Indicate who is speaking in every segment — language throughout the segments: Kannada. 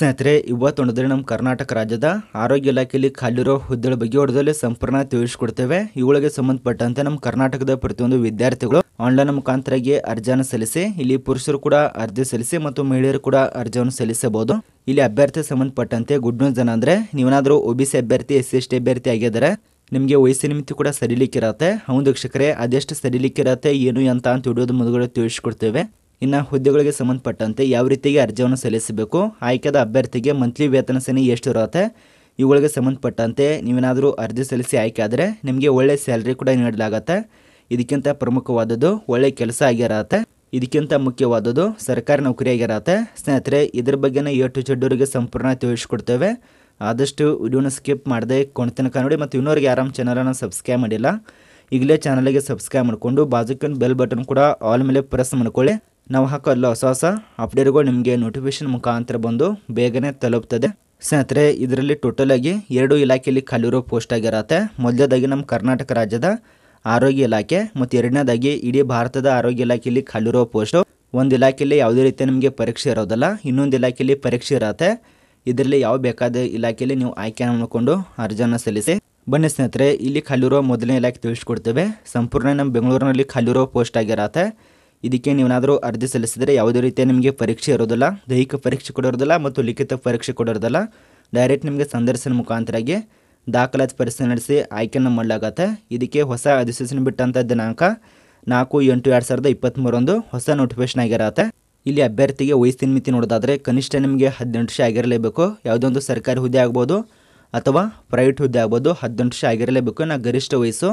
Speaker 1: ಸ್ನೇಹಿತರೆ ಇವತ್ತೊಂದರೆ ನಮ್ಮ ಕರ್ನಾಟಕ ರಾಜ್ಯದ ಆರೋಗ್ಯ ಇಲಾಖೆಯಲ್ಲಿ ಖಾಲಿರೋ ಹುದ್ದೆಗಳ ಬಗ್ಗೆ ಹೊಡೆದಲ್ಲಿ ಸಂಪೂರ್ಣ ತಿಳಿಸ್ಕೊಡ್ತೇವೆ ಇವುಗಳಿಗೆ ಸಂಬಂಧಪಟ್ಟಂತೆ ನಮ್ಮ ಕರ್ನಾಟಕದ ಪ್ರತಿಯೊಂದು ವಿದ್ಯಾರ್ಥಿಗಳು ಆನ್ಲೈನ್ ಮುಖಾಂತರಗೆ ಅರ್ಜಿಯನ್ನು ಸಲ್ಲಿಸಿ ಇಲ್ಲಿ ಪುರುಷರು ಕೂಡ ಅರ್ಜಿ ಸಲ್ಲಿಸಿ ಮತ್ತು ಮಹಿಳೆಯರು ಕೂಡ ಅರ್ಜಿಯನ್ನು ಸಲ್ಲಿಸಬಹುದು ಇಲ್ಲಿ ಅಭ್ಯರ್ಥಿ ಸಂಬಂಧಪಟ್ಟಂತೆ ಗುಡ್ ನ್ಯೂಸ್ ಜನ ಅಂದ್ರೆ ನೀವೇನಾದರೂ ಒ ಅಭ್ಯರ್ಥಿ ಎಸ್ ಸಿ ಎಸ್ ಟಿ ಅಭ್ಯರ್ಥಿ ಆಗಿದ್ದಾರೆ ನಿಮಗೆ ವಯಸ್ಸಿನ ನಿಮಿತಿ ಕೂಡ ಸರಿಲಿಕ್ಕಿರತ್ತೆ ಹೌದು ವೀಕ್ಷಕರೇ ಅದೆಷ್ಟು ಸರಿಲಿಕ್ಕಿರತ್ತೆ ಏನು ಅಂತ ಅಂತ ಹಿಡಿಯೋದು ಮುಂದುಗಡೆ ತಿಳಿಸ್ಕೊಡ್ತೇವೆ ಇನ್ನು ಹುದ್ದೆಗಳಿಗೆ ಸಂಬಂಧಪಟ್ಟಂತೆ ಯಾವ ರೀತಿಗೆ ಅರ್ಜಿಯನ್ನು ಸಲ್ಲಿಸಬೇಕು ಆಯ್ಕೆದ ಅಭ್ಯರ್ಥಿಗೆ ಮಂತ್ಲಿ ವೇತನ ಸೇನೆ ಇರುತ್ತೆ ಇವುಗಳಿಗೆ ಸಂಬಂಧಪಟ್ಟಂತೆ ನೀವೇನಾದರೂ ಅರ್ಜಿ ಸಲ್ಲಿಸಿ ಆಯ್ಕೆ ಆದರೆ ನಿಮಗೆ ಒಳ್ಳೆಯ ಸ್ಯಾಲ್ರಿ ಕೂಡ ನೀಡಲಾಗತ್ತೆ ಇದಕ್ಕಿಂತ ಪ್ರಮುಖವಾದದ್ದು ಒಳ್ಳೆಯ ಕೆಲಸ ಆಗಿರತ್ತೆ ಇದಕ್ಕಿಂತ ಮುಖ್ಯವಾದದ್ದು ಸರ್ಕಾರಿ ನೌಕರಿಯಾಗಿರತ್ತೆ ಸ್ನೇಹಿತರೆ ಇದ್ರ ಬಗ್ಗೆನೇ ಏ ಟು ಜಡ್ಡೂರಿಗೆ ಸಂಪೂರ್ಣ ತಿಳಿಸ್ಕೊಡ್ತೇವೆ ಆದಷ್ಟು ವಿಡಿಯೋನ ಸ್ಕಿಪ್ ಮಾಡದೆ ಕೊಂಡು ನೋಡಿ ಮತ್ತು ಇನ್ನೋರಿಗೆ ಆರಾಮ್ ಚಾನಲನ್ನು ಸಬ್ಸ್ಕ್ರೈಬ್ ಮಾಡಿಲ್ಲ ಈಗಲೇ ಚಾನಲಿಗೆ ಸಬ್ಸ್ಕ್ರೈಬ್ ಮಾಡಿಕೊಂಡು ಬಾಜುಕಿನ ಬೆಲ್ ಬಟನ್ ಕೂಡ ಆಲ್ ಮೇಲೆ ಪ್ರೆಸ್ ಮಾಡ್ಕೊಳ್ಳಿ ನಾವು ಹಾಕೋಲ್ಲ ಹೊಸ ಹೊಸ ಅಪ್ಡೇಟ್ಗಳು ನಿಮಗೆ ನೋಟಿಫಿಕೇಶನ್ ಮುಖಾಂತರ ಬಂದು ಬೇಗನೆ ತಲುಪ್ತದೆ ಸ್ನೇಹಿತರೆ ಇದರಲ್ಲಿ ಟೋಟಲ್ ಆಗಿ ಎರಡು ಇಲಾಖೆಯಲ್ಲಿ ಖಾಲಿರೋ ಪೋಸ್ಟ್ ಆಗಿರತ್ತೆ ಮೊದಲನೇದಾಗಿ ನಮ್ಮ ಕರ್ನಾಟಕ ರಾಜ್ಯದ ಆರೋಗ್ಯ ಇಲಾಖೆ ಮತ್ತು ಎರಡನೇದಾಗಿ ಇಡೀ ಭಾರತದ ಆರೋಗ್ಯ ಇಲಾಖೆಯಲ್ಲಿ ಖಾಲಿರೋ ಪೋಸ್ಟು ಒಂದು ಇಲಾಖೆಯಲ್ಲಿ ಯಾವುದೇ ರೀತಿ ನಿಮಗೆ ಪರೀಕ್ಷೆ ಇರೋದಲ್ಲ ಇನ್ನೊಂದು ಇಲಾಖೆಯಲ್ಲಿ ಪರೀಕ್ಷೆ ಇರತ್ತೆ ಇದರಲ್ಲಿ ಯಾವ ಬೇಕಾದ ಇಲಾಖೆಯಲ್ಲಿ ನೀವು ಆಯ್ಕೆ ಮಾಡಿಕೊಂಡು ಅರ್ಜಿಯನ್ನು ಸಲ್ಲಿಸಿ ಬನ್ನಿ ಸ್ನೇಹಿತರೆ ಇಲ್ಲಿ ಖಾಲಿರೋ ಮೊದಲನೇ ಇಲಾಖೆ ತಿಳಿಸ್ಕೊಡ್ತೇವೆ ಸಂಪೂರ್ಣ ನಮ್ಮ ಬೆಂಗಳೂರಿನಲ್ಲಿ ಖಾಲಿರೋ ಪೋಸ್ಟ್ ಆಗಿರತ್ತೆ ಇದಕ್ಕೆ ನೀವೇನಾದರೂ ಅರ್ಜಿ ಸಲ್ಲಿಸಿದರೆ ಯಾವುದೇ ರೀತಿಯ ನಿಮಗೆ ಪರೀಕ್ಷೆ ಇರೋದಿಲ್ಲ ದೈಹಿಕ ಪರೀಕ್ಷೆ ಕೊಡೋದಿಲ್ಲ ಮತ್ತು ಲಿಖಿತ ಪರೀಕ್ಷೆ ಕೊಡೋದಿಲ್ಲ ಡೈರೆಕ್ಟ್ ನಿಮಗೆ ಸಂದರ್ಶನ ಮುಖಾಂತರಾಗಿ ದಾಖಲಾತಿ ಪರೀಕ್ಷೆ ನಡೆಸಿ ಆಯ್ಕೆಯನ್ನು ಮಾಡಲಾಗತ್ತೆ ಇದಕ್ಕೆ ಹೊಸ ಅಧಿಸೂಚನೆ ಬಿಟ್ಟಂಥ ದಿನಾಂಕ ನಾಲ್ಕು ಎಂಟು ಎರಡು ಸಾವಿರದ ಇಪ್ಪತ್ತ್ಮೂರೊಂದು ಹೊಸ ನೋಟಿಫಿಕೇಶನ್ ಆಗಿರತ್ತೆ ಇಲ್ಲಿ ಅಭ್ಯರ್ಥಿಗೆ ವಯಸ್ಸಿನ ಮಿತಿ ನೋಡೋದಾದರೆ ಕನಿಷ್ಠ ನಿಮಗೆ ಹದಿನೆಂಟು ವರ್ಷ ಆಗಿರಲೇಬೇಕು ಯಾವುದೊಂದು ಸರ್ಕಾರಿ ಹುದ್ದೆ ಆಗ್ಬೋದು ಅಥವಾ ಪ್ರೈವೇಟ್ ಹುದ್ದೆ ಆಗ್ಬೋದು ಹದಿನೆಂಟು ವರ್ಷ ಆಗಿರಲೇಬೇಕು ನಾ ಗರಿಷ್ಠ ವಯಸ್ಸು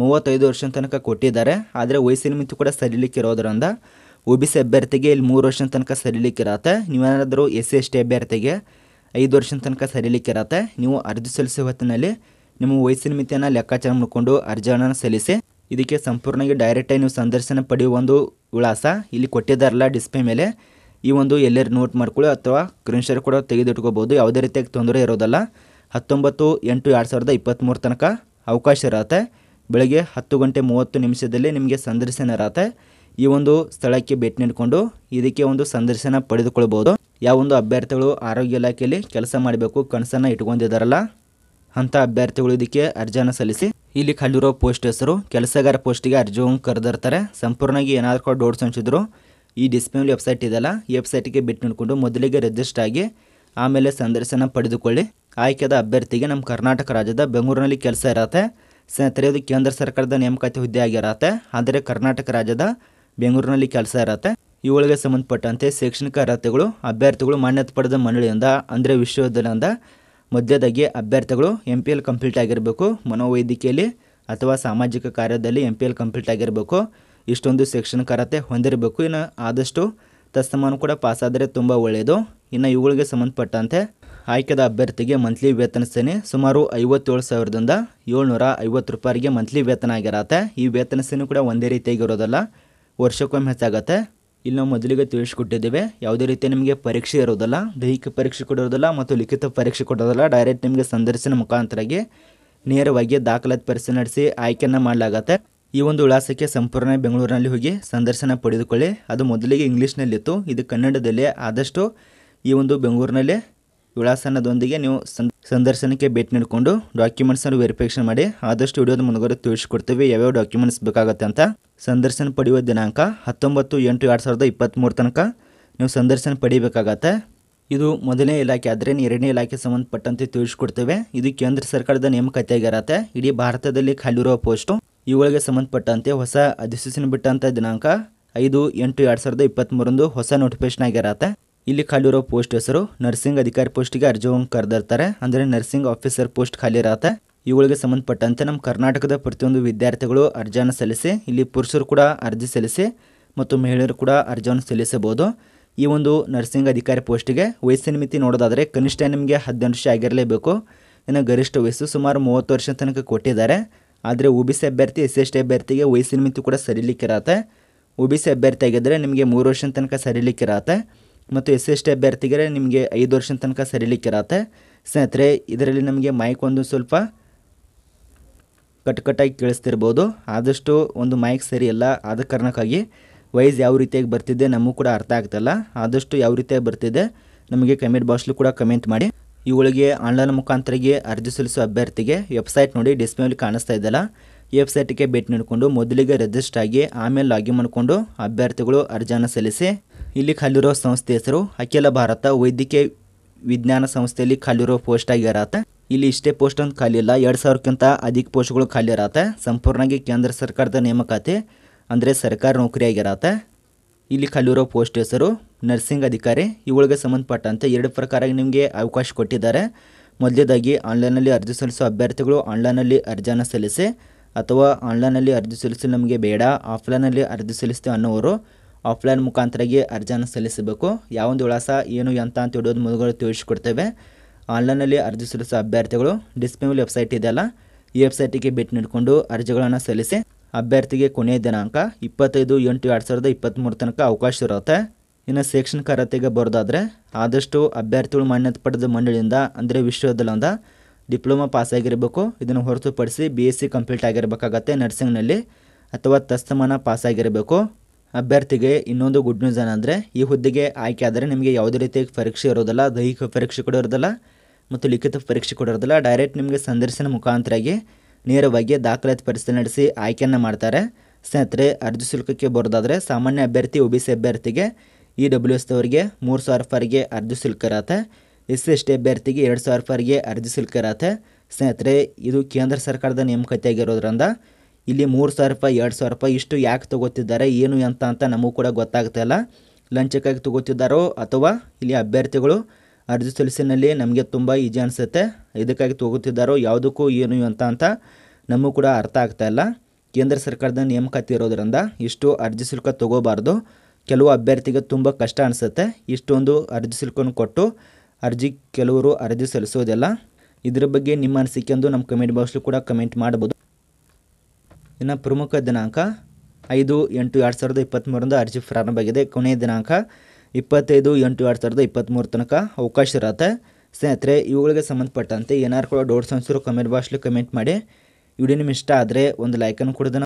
Speaker 1: ಮೂವತ್ತೈದು ವರ್ಷ ತನಕ ಕೊಟ್ಟಿದ್ದಾರೆ ಆದರೆ ವಯಸ್ಸಿನ ಮಿತಿ ಕೂಡ ಸರಿಲಿಕ್ಕಿರೋದ್ರಿಂದ ಒ ಬಿ ಸಿ ಅಭ್ಯರ್ಥಿಗೆ ಇಲ್ಲಿ ಮೂರು ವರ್ಷದ ತನಕ ಸರಿಲಿಕ್ಕಿರತ್ತೆ ನೀವೇನಾದರೂ ಎಸ್ ಸಿ ಎಸ್ ಟಿ ಅಭ್ಯರ್ಥಿಗೆ ಐದು ವರ್ಷದ ತನಕ ಸರಿಲಿಕ್ಕಿರತ್ತೆ ನೀವು ಅರ್ಜಿ ಸಲ್ಲಿಸುವ ಹೊತ್ತಿನಲ್ಲಿ ನಿಮ್ಮ ವಯಸ್ಸಿನ ಮಿತಿಯನ್ನು ಲೆಕ್ಕಾಚಾರ ಮಾಡಿಕೊಂಡು ಅರ್ಜಿಯನ್ನು ಸಲ್ಲಿಸಿ ಇದಕ್ಕೆ ಸಂಪೂರ್ಣವಾಗಿ ಡೈರೆಕ್ಟಾಗಿ ನೀವು ಸಂದರ್ಶನ ಪಡೆಯುವ ಒಂದು ವಿಳಾಸ ಇಲ್ಲಿ ಕೊಟ್ಟಿದ್ದಾರಲ್ಲ ಡಿಸ್ಪ್ಲೇ ಮೇಲೆ ಈ ಒಂದು ಎಲ್ಲರೂ ನೋಟ್ ಮಾಡ್ಕೊಳ್ಳಿ ಅಥವಾ ಕ್ರಿನ್ಶರ್ ಕೂಡ ತೆಗೆದಿಟ್ಕೋಬೋದು ಯಾವುದೇ ರೀತಿಯಾಗಿ ತೊಂದರೆ ಇರೋದಲ್ಲ ಹತ್ತೊಂಬತ್ತು ಎಂಟು ಎರಡು ಸಾವಿರದ ಇಪ್ಪತ್ತ್ಮೂರು ತನಕ ಅವಕಾಶ ಇರುತ್ತೆ ಬೆಳಗ್ಗೆ ಹತ್ತು ಗಂಟೆ ಮೂವತ್ತು ನಿಮಿಷದಲ್ಲಿ ನಿಮಗೆ ಇರತ್ತೆ ಈ ಒಂದು ಸ್ಥಳಕ್ಕೆ ಭೇಟಿ ನೀಡಿಕೊಂಡು ಇದಕ್ಕೆ ಒಂದು ಸಂದರ್ಶನ ಪಡೆದುಕೊಳ್ಬೋದು ಯಾವೊಂದು ಅಭ್ಯರ್ಥಿಗಳು ಆರೋಗ್ಯ ಇಲಾಖೆಯಲ್ಲಿ ಕೆಲಸ ಮಾಡಬೇಕು ಕನಸನ್ನು ಇಟ್ಕೊಂಡಿದ್ದಾರಲ್ಲ ಅಂಥ ಅಭ್ಯರ್ಥಿಗಳು ಇದಕ್ಕೆ ಅರ್ಜಿಯನ್ನ ಸಲ್ಲಿಸಿ ಇಲ್ಲಿ ಕಂಡಿರೋ ಪೋಸ್ಟ್ ಹೆಸರು ಕೆಲಸಗಾರ ಪೋಸ್ಟಿಗೆ ಅರ್ಜಿ ಕರೆದಿರ್ತಾರೆ ಸಂಪೂರ್ಣವಾಗಿ ಏನಾದರೂ ಡೋಡ್ಸ್ ಅನಿಸಿದ್ರು ಈ ಡಿಸ್ಪ್ಲೇ ವೆಬ್ಸೈಟ್ ಇದೆಲ್ಲ ಈ ವೆಬ್ಸೈಟಿಗೆ ಭೇಟಿ ನೋಡಿಕೊಂಡು ಮೊದಲಿಗೆ ರಿಜಿಸ್ಟರ್ ಆಗಿ ಆಮೇಲೆ ಸಂದರ್ಶನ ಪಡೆದುಕೊಳ್ಳಿ ಆಯ್ಕೆದ ಅಭ್ಯರ್ಥಿಗೆ ನಮ್ಮ ಕರ್ನಾಟಕ ರಾಜ್ಯದ ಬೆಂಗಳೂರಿನಲ್ಲಿ ಕೆಲಸ ಇರತ್ತೆ ತೆರೆಯೋದು ಕೇಂದ್ರ ಸರ್ಕಾರದ ನೇಮಕಾತಿ ಹುದ್ದೆ ಆಗಿರತ್ತೆ ಆದರೆ ಕರ್ನಾಟಕ ರಾಜ್ಯದ ಬೆಂಗಳೂರಿನಲ್ಲಿ ಕೆಲಸ ಇರತ್ತೆ ಇವುಗಳಿಗೆ ಸಂಬಂಧಪಟ್ಟಂತೆ ಶೈಕ್ಷಣಿಕ ಅರ್ಹತೆಗಳು ಅಭ್ಯರ್ಥಿಗಳು ಮಾನ್ಯತೆ ಪಡೆದ ಮಂಡಳಿಯಿಂದ ಅಂದರೆ ವಿಶ್ವವಿದ್ಯಾಲಯದ ಮಧ್ಯದಾಗಿ ಅಭ್ಯರ್ಥಿಗಳು ಎಂ ಪಿ ಎಲ್ ಕಂಪ್ಲೀಟ್ ಆಗಿರಬೇಕು ಮನೋವೈದ್ಯಕೀಯಲ್ಲಿ ಅಥವಾ ಸಾಮಾಜಿಕ ಕಾರ್ಯದಲ್ಲಿ ಎಂ ಪಿ ಎಲ್ ಕಂಪ್ಲೀಟ್ ಆಗಿರಬೇಕು ಇಷ್ಟೊಂದು ಶೈಕ್ಷಣಿಕ ಅರ್ಹತೆ ಹೊಂದಿರಬೇಕು ಇನ್ನು ಆದಷ್ಟು ತತ್ಸಮಾನ ಕೂಡ ಪಾಸಾದರೆ ತುಂಬ ಒಳ್ಳೆಯದು ಇನ್ನು ಇವುಗಳಿಗೆ ಸಂಬಂಧಪಟ್ಟಂತೆ ಆಯ್ಕೆದ ಅಭ್ಯರ್ಥಿಗೆ ಮಂತ್ಲಿ ವೇತನ ಸೇನೆ ಸುಮಾರು ಐವತ್ತೇಳು ಸಾವಿರದಿಂದ ಏಳ್ನೂರ ಐವತ್ತು ರೂಪಾಯಿಗೆ ಮಂತ್ಲಿ ವೇತನ ಆಗಿರತ್ತೆ ಈ ವೇತನ ಸೇನೆ ಕೂಡ ಒಂದೇ ರೀತಿಯಾಗಿರೋದಲ್ಲ ವರ್ಷಕ್ಕೊಮ್ಮೆ ಹೆಚ್ಚಾಗತ್ತೆ ಇಲ್ಲಿ ನಾವು ಮೊದಲಿಗೆ ತಿಳಿಸ್ಕೊಟ್ಟಿದ್ದೇವೆ ಯಾವುದೇ ರೀತಿ ನಿಮಗೆ ಪರೀಕ್ಷೆ ಇರೋದಲ್ಲ ದೈಹಿಕ ಪರೀಕ್ಷೆ ಕೊಡಿರೋದಿಲ್ಲ ಮತ್ತು ಲಿಖಿತ ಪರೀಕ್ಷೆ ಕೊಡೋದಲ್ಲ ಡೈರೆಕ್ಟ್ ನಿಮಗೆ ಸಂದರ್ಶನ ಮುಖಾಂತರಾಗಿ ನೇರವಾಗಿ ದಾಖಲಾತಿ ಪರೀಕ್ಷೆ ನಡೆಸಿ ಆಯ್ಕೆಯನ್ನು ಮಾಡಲಾಗತ್ತೆ ಈ ಒಂದು ವಿಳಾಸಕ್ಕೆ ಸಂಪೂರ್ಣ ಬೆಂಗಳೂರಿನಲ್ಲಿ ಹೋಗಿ ಸಂದರ್ಶನ ಪಡೆದುಕೊಳ್ಳಿ ಅದು ಮೊದಲಿಗೆ ಇಂಗ್ಲೀಷ್ನಲ್ಲಿತ್ತು ಇದು ಕನ್ನಡದಲ್ಲಿ ಆದಷ್ಟು ಈ ಒಂದು ಬೆಂಗಳೂರಿನಲ್ಲೇ ವಿಳಾಸನದೊಂದಿಗೆ ನೀವು ಸಂದರ್ಶನಕ್ಕೆ ಭೇಟಿ ನೀಡಿಕೊಂಡು ಡಾಕ್ಯುಮೆಂಟ್ಸನ್ನು ವೆರಿಫಿಕೇಶನ್ ಮಾಡಿ ಆದಷ್ಟು ವಿಡಿಯೋದ ಮುನ್ಗಡೆ ತಿಳಿಸಿಕೊಡ್ತೇವೆ ಯಾವ್ಯಾವ ಡಾಕ್ಯುಮೆಂಟ್ಸ್ ಬೇಕಾಗುತ್ತೆ ಅಂತ ಸಂದರ್ಶನ ಪಡೆಯುವ ದಿನಾಂಕ ಹತ್ತೊಂಬತ್ತು ಎಂಟು ಎರಡು ಸಾವಿರದ ಇಪ್ಪತ್ತ್ಮೂರು ತನಕ ನೀವು ಸಂದರ್ಶನ ಪಡಿಬೇಕಾಗತ್ತೆ ಇದು ಮೊದಲನೇ ಇಲಾಖೆ ಆದರೆ ಎರಡನೇ ಇಲಾಖೆ ಸಂಬಂಧಪಟ್ಟಂತೆ ತಿಳಿಸಿಕೊಡ್ತೇವೆ ಇದು ಕೇಂದ್ರ ಸರ್ಕಾರದ ನೇಮಕತೆಯಾಗಿರತ್ತೆ ಇಡೀ ಭಾರತದಲ್ಲಿ ಖಾಲಿರುವ ಪೋಸ್ಟು ಇವುಗಳಿಗೆ ಸಂಬಂಧಪಟ್ಟಂತೆ ಹೊಸ ಅಧಿಸೂಚನೆ ಬಿಟ್ಟಂಥ ದಿನಾಂಕ ಐದು ಎಂಟು ಎರಡು ಸಾವಿರದ ಇಪ್ಪತ್ತ್ಮೂರಂದು ಹೊಸ ನೋಟಿಫಿಕೇಶನ್ ಆಗಿರತ್ತೆ ಇಲ್ಲಿ ಖಾಲಿ ಇರೋ ಪೋಸ್ಟ್ ಹೆಸರು ನರ್ಸಿಂಗ್ ಅಧಿಕಾರಿ ಪೋಸ್ಟಿಗೆ ಅರ್ಜವನ್ನು ಕರೆದಿರ್ತಾರೆ ಅಂದರೆ ನರ್ಸಿಂಗ್ ಆಫೀಸರ್ ಪೋಸ್ಟ್ ಖಾಲಿ ಇರತ್ತೆ ಇವುಗಳಿಗೆ ಸಂಬಂಧಪಟ್ಟಂತೆ ನಮ್ಮ ಕರ್ನಾಟಕದ ಪ್ರತಿಯೊಂದು ವಿದ್ಯಾರ್ಥಿಗಳು ಅರ್ಜಿಯನ್ನು ಸಲ್ಲಿಸಿ ಇಲ್ಲಿ ಪುರುಷರು ಕೂಡ ಅರ್ಜಿ ಸಲ್ಲಿಸಿ ಮತ್ತು ಮಹಿಳೆಯರು ಕೂಡ ಅರ್ಜಿಯನ್ನು ಸಲ್ಲಿಸಬಹುದು ಈ ಒಂದು ನರ್ಸಿಂಗ್ ಅಧಿಕಾರಿ ಪೋಸ್ಟ್ಗೆ ವಯಸ್ಸಿನ ಮಿತಿ ನೋಡೋದಾದರೆ ಕನಿಷ್ಠ ನಿಮಗೆ ಹದಿನೆಂಟು ವರ್ಷ ಆಗಿರಲೇಬೇಕು ಇನ್ನು ಗರಿಷ್ಠ ವಯಸ್ಸು ಸುಮಾರು ಮೂವತ್ತು ವರ್ಷ ತನಕ ಕೊಟ್ಟಿದ್ದಾರೆ ಆದರೆ ಓ ಬಿ ಸಿ ಅಭ್ಯರ್ಥಿ ಎಸ್ ಎಸ್ ಟಿ ಅಭ್ಯರ್ಥಿಗೆ ವಯಸ್ಸಿನ ಮಿತಿ ಕೂಡ ಸರಿಲಿಕ್ಕಿರತ್ತೆ ಒ ಬಿ ಸಿ ಅಭ್ಯರ್ಥಿ ಆಗಿದ್ದರೆ ನಿಮಗೆ ಮೂರು ವರ್ಷದ ತನಕ ಸರಿಲಿಕ್ಕಿರತ್ತೆ ಮತ್ತು ಎಸ್ ಎಸ್ ಟಿ ನಿಮಗೆ ಐದು ವರ್ಷದ ತನಕ ಸರಿಲಿಕ್ಕಿರತ್ತೆ ಸ್ನೇಹಿತರೆ ಇದರಲ್ಲಿ ನಮಗೆ ಮೈಕ್ ಒಂದು ಸ್ವಲ್ಪ ಕಟ್ಕಟ್ಟಾಗಿ ಕೇಳಿಸ್ತಿರ್ಬೋದು ಆದಷ್ಟು ಒಂದು ಮೈಕ್ ಸರಿಯಲ್ಲ ಆದ ಕಾರಣಕ್ಕಾಗಿ ವೈಸ್ ಯಾವ ರೀತಿಯಾಗಿ ಬರ್ತಿದೆ ನಮಗೂ ಕೂಡ ಅರ್ಥ ಆಗ್ತಲ್ಲ ಆದಷ್ಟು ಯಾವ ರೀತಿಯಾಗಿ ಬರ್ತಿದೆ ನಮಗೆ ಕಮೆಂಟ್ ಬಾಕ್ಸ್ಲು ಕೂಡ ಕಮೆಂಟ್ ಮಾಡಿ ಇವುಗಳಿಗೆ ಆನ್ಲೈನ್ ಮುಖಾಂತರಿಗೆ ಅರ್ಜಿ ಸಲ್ಲಿಸುವ ಅಭ್ಯರ್ಥಿಗೆ ವೆಬ್ಸೈಟ್ ನೋಡಿ ಡಿಸ್ಪ್ಲೇಲಿ ಕಾಣಿಸ್ತಾ ಇದ್ದಲ್ಲ ಈ ವೆಬ್ಸೈಟ್ಗೆ ಭೇಟಿ ನೀಡಿಕೊಂಡು ಮೊದಲಿಗೆ ರಿಜಿಸ್ಟರ್ ಆಗಿ ಆಮೇಲೆ ಲಾಗಿನ್ ಮಾಡಿಕೊಂಡು ಅಭ್ಯರ್ಥಿಗಳು ಅರ್ಜಿಯನ್ನು ಸಲ್ಲಿಸಿ ಇಲ್ಲಿ ಖಾಲಿರೋ ಸಂಸ್ಥೆ ಹೆಸರು ಅಖಿಲ ಭಾರತ ವೈದ್ಯಕೀಯ ವಿಜ್ಞಾನ ಸಂಸ್ಥೆಯಲ್ಲಿ ಖಾಲಿರೋ ಪೋಸ್ಟ್ ಆಗಿರತ್ತೆ ಇಲ್ಲಿ ಇಷ್ಟೇ ಪೋಸ್ಟ್ ಅಂತ ಖಾಲಿ ಇಲ್ಲ ಎರಡು ಸಾವಿರಕ್ಕಿಂತ ಅಧಿಕ ಪೋಸ್ಟ್ಗಳು ಖಾಲಿ ಇರತ್ತೆ ಸಂಪೂರ್ಣವಾಗಿ ಕೇಂದ್ರ ಸರ್ಕಾರದ ನೇಮಕಾತಿ ಅಂದರೆ ಸರ್ಕಾರಿ ನೌಕರಿ ಆಗಿರತ್ತೆ ಇಲ್ಲಿ ಖಾಲಿರೋ ಪೋಸ್ಟ್ ಹೆಸರು ನರ್ಸಿಂಗ್ ಅಧಿಕಾರಿ ಇವುಗಳಿಗೆ ಸಂಬಂಧಪಟ್ಟಂತೆ ಎರಡು ಪ್ರಕಾರ ನಿಮಗೆ ಅವಕಾಶ ಕೊಟ್ಟಿದ್ದಾರೆ ಮೊದಲೇದಾಗಿ ಆನ್ಲೈನಲ್ಲಿ ಅರ್ಜಿ ಸಲ್ಲಿಸುವ ಅಭ್ಯರ್ಥಿಗಳು ಆನ್ಲೈನಲ್ಲಿ ಅರ್ಜಿಯನ್ನು ಸಲ್ಲಿಸಿ ಅಥವಾ ಆನ್ಲೈನಲ್ಲಿ ಅರ್ಜಿ ಸಲ್ಲಿಸಲು ನಮಗೆ ಬೇಡ ಆಫ್ಲೈನಲ್ಲಿ ಅರ್ಜಿ ಸಲ್ಲಿಸ್ತೇವೆ ಅನ್ನೋರು ಆಫ್ಲೈನ್ ಮುಖಾಂತರಾಗಿ ಅರ್ಜಿಯನ್ನು ಸಲ್ಲಿಸಬೇಕು ಯಾವೊಂದು ವಿಳಾಸ ಏನು ಎಂತ ಅಂತ ಹೇಳೋದು ಮೊದಲು ತಿಳಿಸ್ಕೊಡ್ತೇವೆ ಆನ್ಲೈನಲ್ಲಿ ಅರ್ಜಿ ಸಲ್ಲಿಸುವ ಅಭ್ಯರ್ಥಿಗಳು ಡಿಸ್ಪೇಬಲ್ ವೆಬ್ಸೈಟ್ ಇದೆಯಲ್ಲ ಈ ವೆಬ್ಸೈಟಿಗೆ ಭೇಟಿ ನೀಡಿಕೊಂಡು ಅರ್ಜಿಗಳನ್ನು ಸಲ್ಲಿಸಿ ಅಭ್ಯರ್ಥಿಗೆ ಕೊನೆಯ ದಿನಾಂಕ ಇಪ್ಪತ್ತೈದು ಎಂಟು ಎರಡು ಸಾವಿರದ ಇಪ್ಪತ್ತ್ಮೂರು ತನಕ ಅವಕಾಶ ಇರುತ್ತೆ ಇನ್ನು ಶೈಕ್ಷಣಿಕ ಅರ್ಹತೆಗೆ ಬರೋದಾದರೆ ಆದಷ್ಟು ಅಭ್ಯರ್ಥಿಗಳು ಮಾನ್ಯತೆ ಪಡೆದ ಮಂಡಳಿಯಿಂದ ಅಂದರೆ ವಿಶ್ವವಿದ್ಯಾಲಯದ ಡಿಪ್ಲೊಮಾ ಪಾಸಾಗಿರಬೇಕು ಇದನ್ನು ಹೊರತುಪಡಿಸಿ ಬಿ ಎಸ್ ಸಿ ಕಂಪ್ಲೀಟ್ ಆಗಿರಬೇಕಾಗತ್ತೆ ನರ್ಸಿಂಗ್ನಲ್ಲಿ ಅಥವಾ ತಸ್ತಮಾನ ಪಾಸಾಗಿರಬೇಕು ಅಭ್ಯರ್ಥಿಗೆ ಇನ್ನೊಂದು ಗುಡ್ ನ್ಯೂಸ್ ಏನಂದರೆ ಈ ಹುದ್ದೆಗೆ ಆಯ್ಕೆ ಆದರೆ ನಿಮಗೆ ಯಾವುದೇ ರೀತಿಯ ಪರೀಕ್ಷೆ ಇರೋದಿಲ್ಲ ದೈಹಿಕ ಪರೀಕ್ಷೆ ಕೂಡ ಇರೋದಿಲ್ಲ ಮತ್ತು ಲಿಖಿತ ಪರೀಕ್ಷೆ ಕೂಡ ಇರೋದಿಲ್ಲ ಡೈರೆಕ್ಟ್ ನಿಮಗೆ ಸಂದರ್ಶನ ಮುಖಾಂತರಾಗಿ ನೇರವಾಗಿ ದಾಖಲಾತಿ ಪರಿಸ್ಥಿತಿ ನಡೆಸಿ ಆಯ್ಕೆಯನ್ನು ಮಾಡ್ತಾರೆ ಸ್ನೇಹಿತರೆ ಅರ್ಜಿ ಶುಲ್ಕಕ್ಕೆ ಬರೋದಾದರೆ ಸಾಮಾನ್ಯ ಅಭ್ಯರ್ಥಿ ಒ ಬಿ ಸಿ ಅಭ್ಯರ್ಥಿಗೆ ಇ e ಡಬ್ಲ್ಯೂ ಎಸ್ ಅವರಿಗೆ ಮೂರು ಸಾವಿರ ರೂಪಾಯಿಗೆ ಅರ್ಜಿ ಶುಲ್ಕ ಇರತ್ತೆ ಎಸ್ ಸಿ ಎಸ್ ಟಿ ಅಭ್ಯರ್ಥಿಗೆ ಎರಡು ಸಾವಿರ ರೂಪಾಯಿಗೆ ಅರ್ಜಿ ಶುಲ್ಕ ಇರತ್ತೆ ಸ್ನೇಹಿತರೆ ಇದು ಕೇಂದ್ರ ಸರ್ಕಾರದ ನೇಮಕತಿಯಾಗಿರೋದ್ರಿಂದ ಇಲ್ಲಿ ಮೂರು ಸಾವಿರ ರೂಪಾಯಿ ಎರಡು ಸಾವಿರ ರೂಪಾಯಿ ಇಷ್ಟು ಯಾಕೆ ತೊಗೋತಿದ್ದಾರೆ ಏನು ಅಂತ ಅಂತ ನಮಗೂ ಕೂಡ ಗೊತ್ತಾಗ್ತಾಯಿಲ್ಲ ಲಂಚಕ್ಕಾಗಿ ತೊಗೋತಿದ್ದಾರೋ ಅಥವಾ ಇಲ್ಲಿ ಅಭ್ಯರ್ಥಿಗಳು ಅರ್ಜಿ ಸಲ್ಲಿಸಿನಲ್ಲಿ ನಮಗೆ ತುಂಬ ಈಜಿ ಅನಿಸುತ್ತೆ ಇದಕ್ಕಾಗಿ ತೊಗೋತಿದ್ದಾರೋ ಯಾವುದಕ್ಕೂ ಏನು ಅಂತ ಅಂತ ನಮಗೂ ಕೂಡ ಅರ್ಥ ಆಗ್ತಾಯಿಲ್ಲ ಕೇಂದ್ರ ಸರ್ಕಾರದ ನೇಮಕಾತಿ ಇರೋದರಿಂದ ಇಷ್ಟು ಅರ್ಜಿ ಶುಲ್ಕ ತೊಗೋಬಾರ್ದು ಕೆಲವು ಅಭ್ಯರ್ಥಿಗೆ ತುಂಬ ಕಷ್ಟ ಅನಿಸುತ್ತೆ ಇಷ್ಟೊಂದು ಅರ್ಜಿ ಶುಲ್ಕವನ್ನು ಕೊಟ್ಟು ಅರ್ಜಿ ಕೆಲವರು ಅರ್ಜಿ ಸಲ್ಲಿಸೋದಿಲ್ಲ ಇದರ ಬಗ್ಗೆ ನಿಮ್ಮ ಅನಿಸಿಕೆ ನಮ್ಮ ಕಮೆಂಟ್ ಬಾಕ್ಸ್ಲೂ ಕೂಡ ಕಮೆಂಟ್ ಮಾಡ್ಬೋದು ಇನ್ನು ಪ್ರಮುಖ ದಿನಾಂಕ ಐದು ಎಂಟು ಎರಡು ಸಾವಿರದ ಇಪ್ಪತ್ತ್ಮೂರಿಂದ ಅರ್ಜಿ ಪ್ರಾರಂಭ ಆಗಿದೆ ಕೊನೆಯ ದಿನಾಂಕ ಇಪ್ಪತ್ತೈದು ಎಂಟು ಎರಡು ಸಾವಿರದ ಇಪ್ಪತ್ತ್ಮೂರು ತನಕ ಅವಕಾಶ ಇರುತ್ತೆ ಸ್ನೇಹಿತರೆ ಇವುಗಳಿಗೆ ಸಂಬಂಧಪಟ್ಟಂತೆ ಏನಾರು ಕೂಡ ಡೌಟ್ಸ್ ಅನಿಸಿದ್ರು ಕಮೆಂಟ್ ಬಾಕ್ಸ್ಲಿ ಕಮೆಂಟ್ ಮಾಡಿ ವಿಡಿಯೋ ನಿಮ್ಮ ಇಷ್ಟ ಆದರೆ ಒಂದು ಲೈಕನ್ನು ಕೊಡೋದನ್ನು